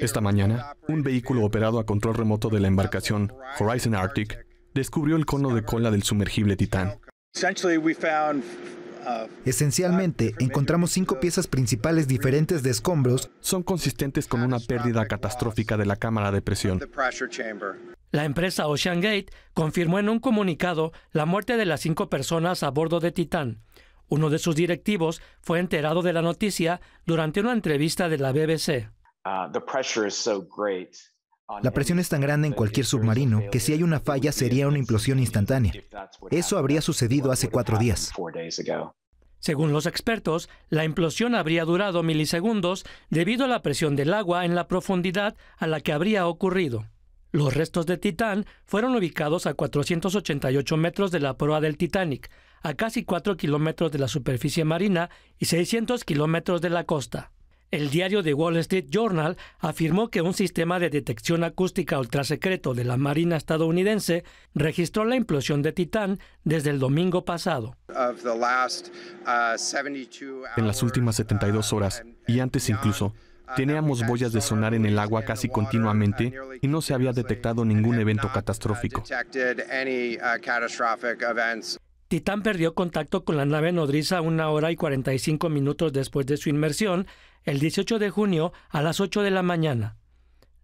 Esta mañana, un vehículo operado a control remoto de la embarcación Horizon Arctic descubrió el cono de cola del sumergible Titán. Uh, Esencialmente, encontramos cinco piezas principales diferentes de escombros. Son consistentes con una pérdida catastrófica de la cámara de presión. La empresa OceanGate confirmó en un comunicado la muerte de las cinco personas a bordo de Titán, uno de sus directivos fue enterado de la noticia durante una entrevista de la BBC. Ah, la presión es tan grande en cualquier submarino que si hay una falla sería una implosión instantánea. Eso habría sucedido hace cuatro días. Según los expertos, la implosión habría durado milisegundos debido a la presión del agua en la profundidad a la que habría ocurrido. Los restos de Titán fueron ubicados a 488 metros de la proa del Titanic, a casi 4 kilómetros de la superficie marina y 600 kilómetros de la costa. El diario The Wall Street Journal afirmó que un sistema de detección acústica ultrasecreto de la Marina estadounidense registró la implosión de Titán desde el domingo pasado. Uh, en las últimas 72 horas, uh, y antes incluso, uh, Teníamos boyas de sonar en el agua casi continuamente y no se había detectado ningún evento catastrófico. Titán perdió contacto con la nave nodriza una hora y 45 minutos después de su inmersión, el 18 de junio a las 8 de la mañana.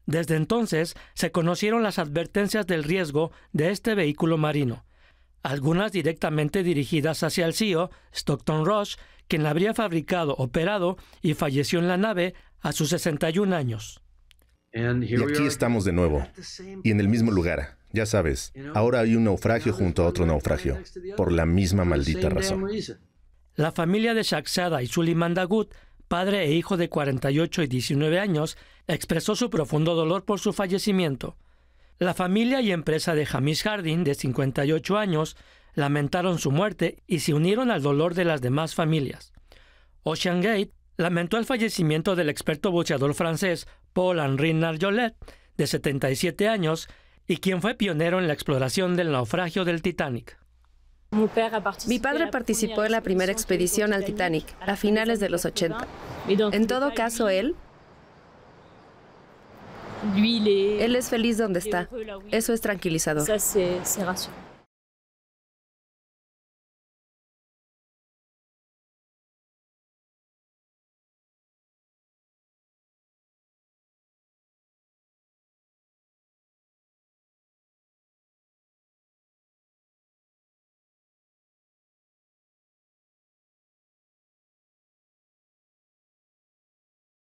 Desde entonces se conocieron las advertencias del riesgo de este vehículo marino, algunas directamente dirigidas hacia el CEO, Stockton Rush, quien la habría fabricado, operado y falleció en la nave a sus 61 años. Y aquí estamos de nuevo, y en el mismo lugar. Ya sabes, ahora hay un naufragio junto a otro naufragio, por la misma maldita razón. La familia de Shaxada y Suleiman Dagut, padre e hijo de 48 y 19 años, expresó su profundo dolor por su fallecimiento. La familia y empresa de Hamish Hardin, de 58 años, lamentaron su muerte y se unieron al dolor de las demás familias. Ocean Gate, lamentó el fallecimiento del experto bocheador francés Paul-Henri Narjolet, de 77 años, y quien fue pionero en la exploración del naufragio del Titanic. Mi padre participó en la primera expedición al Titanic a finales de los 80. En todo caso, él... Él es feliz donde está. Eso es tranquilizador.